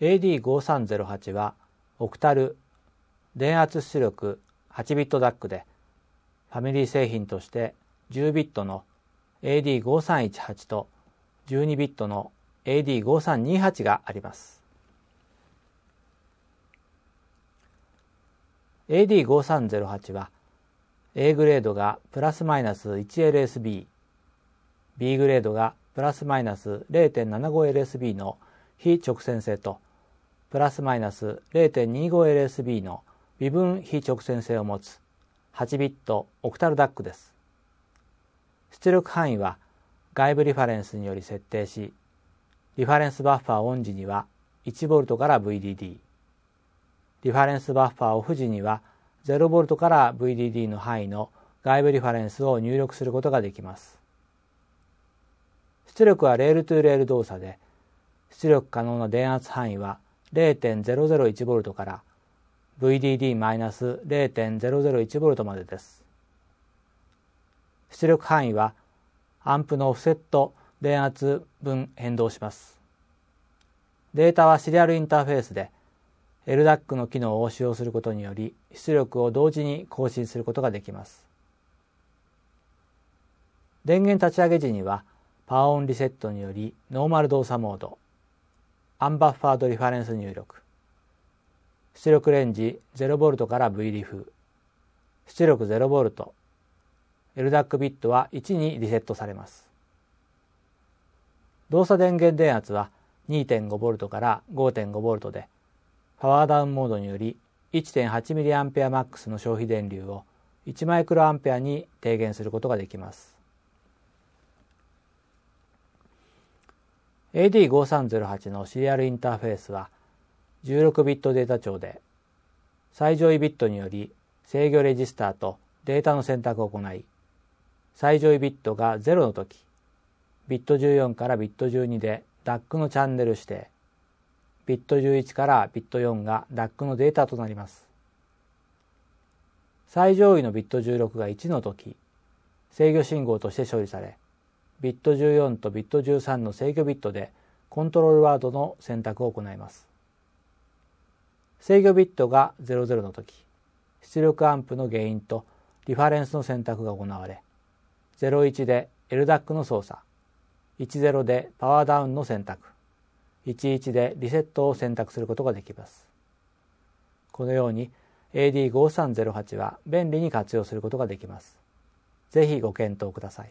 AD5308 はオクタル電圧出力8ビットダックでファミリー製品として10ビットの AD5318 と12ビットの AD5328 があります AD5308 は A グレードがプラスマイナス 1LSB B グレードがプラスマイナス 0.75LSB の非直線性とプラスマイナス 0.25LSB の微分非直線性を持つ8ビットオクタルダックです。出力範囲は外部リファレンスにより設定し、リファレンスバッファーオン時には 1V から VDD、リファレンスバッファーオフ時には 0V から VDD の範囲の外部リファレンスを入力することができます。出力はレールトゥレール動作で、出力可能な電圧範囲は 0.001V から VDD-0.001V までです。出力範囲はアンプのオフセット電圧分変動します。データはシリアルインターフェースで LDAC の機能を使用することにより出力を同時に更新することができます。電源立ち上げ時にはパワーオンリセットによりノーマル動作モードアンバッファードリファレンス入力出力レンジ 0V から v リフ出力 0V LDAC ビットは1にリセットされます動作電源電圧は 2.5V から 5.5V でパワーダウンモードにより 1.8mAh マックスの消費電流を1ペ a に低減することができます AD5308 のシリアルインターフェースは16ビットデータ帳で最上位ビットにより制御レジスターとデータの選択を行い最上位ビットが0の時ビット14からビット12で DAC のチャンネル指定ビット11からビット4が DAC のデータとなります最上位のビット16が1の時制御信号として処理されビット14とビット13の制御ビットでコントロールワードの選択を行います。制御ビットが00の時、出力アンプの原因とリファレンスの選択が行われ、01で LDAC の操作、10でパワーダウンの選択、11でリセットを選択することができます。このように AD5308 は便利に活用することができます。ぜひご検討ください。